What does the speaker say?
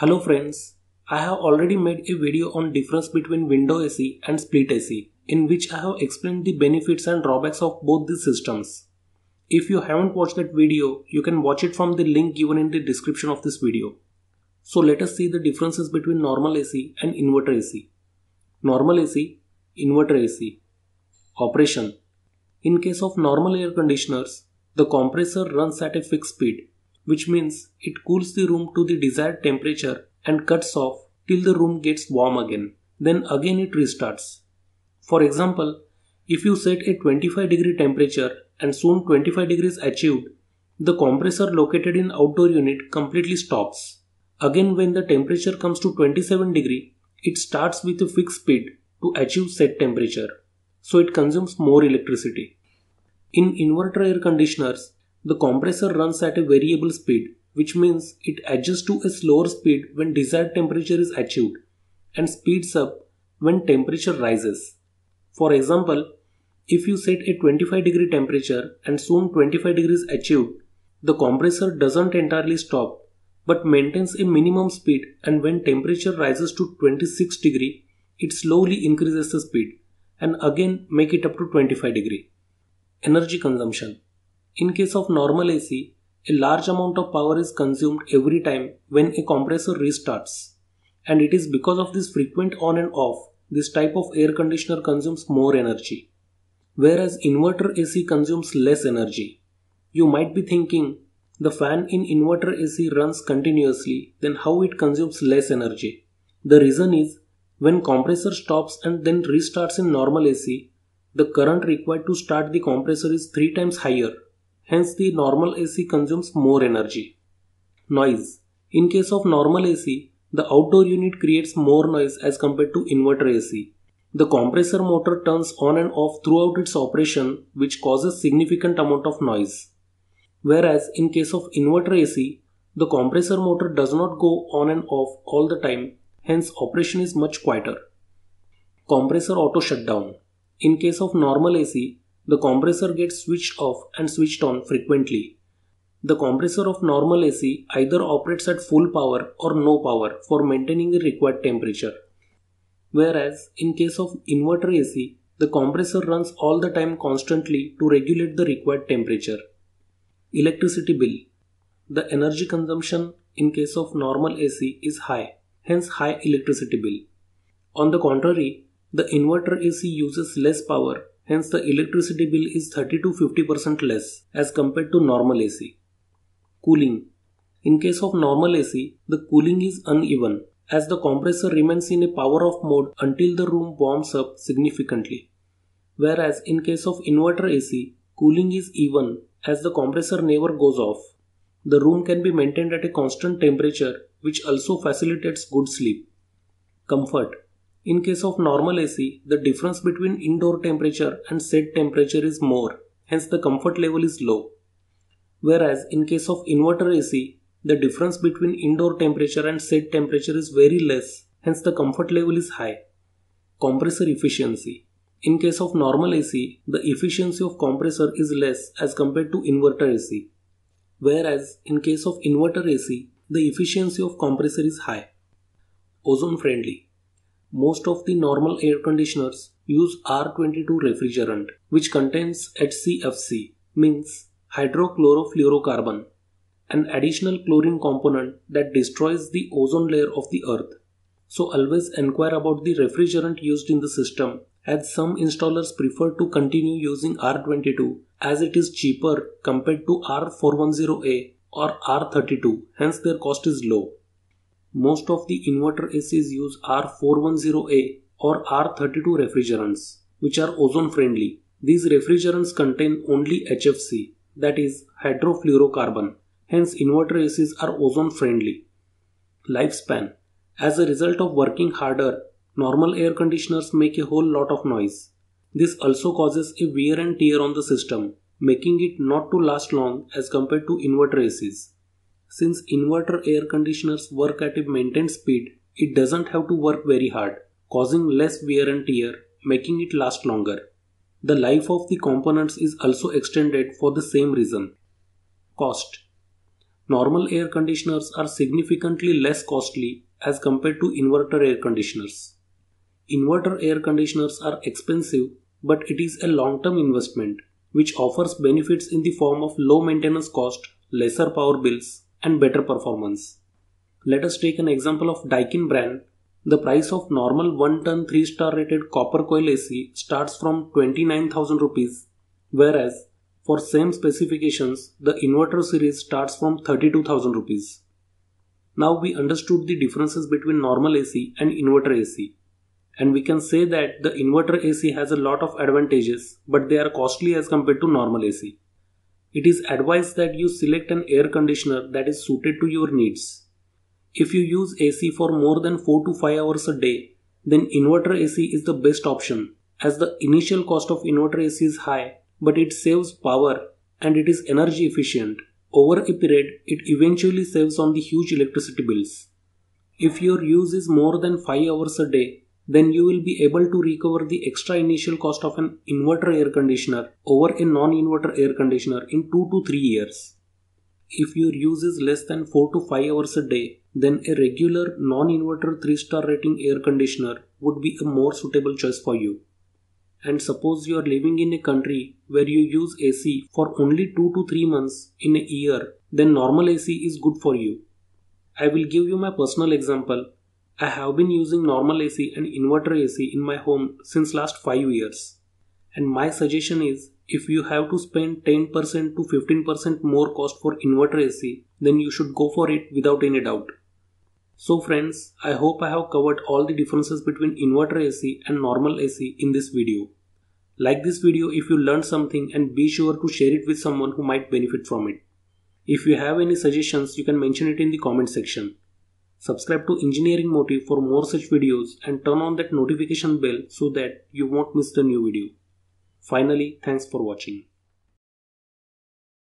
Hello friends, I have already made a video on difference between window AC and split AC in which I have explained the benefits and drawbacks of both these systems. If you haven't watched that video, you can watch it from the link given in the description of this video. So let us see the differences between normal AC and inverter AC. Normal AC, inverter AC. Operation In case of normal air conditioners, the compressor runs at a fixed speed which means it cools the room to the desired temperature and cuts off till the room gets warm again. Then again it restarts. For example, if you set a 25 degree temperature and soon 25 degrees achieved, the compressor located in outdoor unit completely stops. Again when the temperature comes to 27 degree, it starts with a fixed speed to achieve set temperature, so it consumes more electricity. In inverter air conditioners, the compressor runs at a variable speed, which means it adjusts to a slower speed when desired temperature is achieved and speeds up when temperature rises. For example, if you set a 25 degree temperature and soon 25 degrees achieved, the compressor doesn't entirely stop but maintains a minimum speed and when temperature rises to 26 degree, it slowly increases the speed and again make it up to 25 degree. Energy consumption in case of normal AC, a large amount of power is consumed every time when a compressor restarts. And it is because of this frequent on and off, this type of air conditioner consumes more energy. Whereas inverter AC consumes less energy. You might be thinking, the fan in inverter AC runs continuously, then how it consumes less energy? The reason is, when compressor stops and then restarts in normal AC, the current required to start the compressor is 3 times higher Hence, the normal AC consumes more energy. Noise In case of normal AC, the outdoor unit creates more noise as compared to inverter AC. The compressor motor turns on and off throughout its operation which causes significant amount of noise. Whereas in case of inverter AC, the compressor motor does not go on and off all the time, hence operation is much quieter. Compressor auto shutdown. In case of normal AC, the compressor gets switched off and switched on frequently. The compressor of normal AC either operates at full power or no power for maintaining the required temperature. Whereas, in case of inverter AC, the compressor runs all the time constantly to regulate the required temperature. Electricity bill. The energy consumption in case of normal AC is high, hence high electricity bill. On the contrary, the inverter AC uses less power Hence, the electricity bill is 30 to 50% less as compared to normal AC. Cooling In case of normal AC, the cooling is uneven as the compressor remains in a power off mode until the room warms up significantly. Whereas, in case of inverter AC, cooling is even as the compressor never goes off. The room can be maintained at a constant temperature, which also facilitates good sleep. Comfort in case of normal AC, the difference between indoor temperature and set temperature is more, hence the comfort level is low. Whereas in case of inverter AC, the difference between indoor temperature and set temperature is very less, hence the comfort level is high. Compressor efficiency. In case of normal AC, the efficiency of compressor is less as compared to inverter AC. Whereas in case of inverter AC, the efficiency of compressor is high. Ozone friendly. Most of the normal air conditioners use R22 refrigerant, which contains HCFC, means hydrochlorofluorocarbon, an additional chlorine component that destroys the ozone layer of the earth. So always inquire about the refrigerant used in the system as some installers prefer to continue using R22 as it is cheaper compared to R410A or R32 hence their cost is low most of the inverter ACs use R410A or R32 refrigerants, which are ozone friendly. These refrigerants contain only HFC, that is hydrofluorocarbon, hence, inverter ACs are ozone friendly. Lifespan As a result of working harder, normal air conditioners make a whole lot of noise. This also causes a wear and tear on the system, making it not to last long as compared to inverter ACs. Since inverter air conditioners work at a maintained speed, it doesn't have to work very hard, causing less wear and tear, making it last longer. The life of the components is also extended for the same reason. Cost Normal air conditioners are significantly less costly as compared to inverter air conditioners. Inverter air conditioners are expensive, but it is a long term investment which offers benefits in the form of low maintenance cost, lesser power bills, and better performance. Let us take an example of Daikin brand. The price of normal 1 ton 3 star rated copper coil AC starts from 29,000 rupees, whereas for same specifications the inverter series starts from 32,000 rupees. Now we understood the differences between normal AC and inverter AC. And we can say that the inverter AC has a lot of advantages, but they are costly as compared to normal AC it is advised that you select an air conditioner that is suited to your needs. If you use AC for more than 4 to 5 hours a day, then inverter AC is the best option as the initial cost of inverter AC is high but it saves power and it is energy efficient. Over a period, it eventually saves on the huge electricity bills. If your use is more than 5 hours a day, then you will be able to recover the extra initial cost of an inverter air conditioner over a non inverter air conditioner in 2 to 3 years. If your use is less than 4 to 5 hours a day, then a regular non inverter 3 star rating air conditioner would be a more suitable choice for you. And suppose you are living in a country where you use AC for only 2 to 3 months in a year, then normal AC is good for you. I will give you my personal example I have been using normal AC and inverter AC in my home since last 5 years. And my suggestion is if you have to spend 10% to 15% more cost for inverter AC, then you should go for it without any doubt. So friends, I hope I have covered all the differences between inverter AC and normal AC in this video. Like this video if you learned something and be sure to share it with someone who might benefit from it. If you have any suggestions, you can mention it in the comment section. Subscribe to Engineering Motive for more such videos and turn on that notification bell so that you won't miss the new video. Finally, thanks for watching.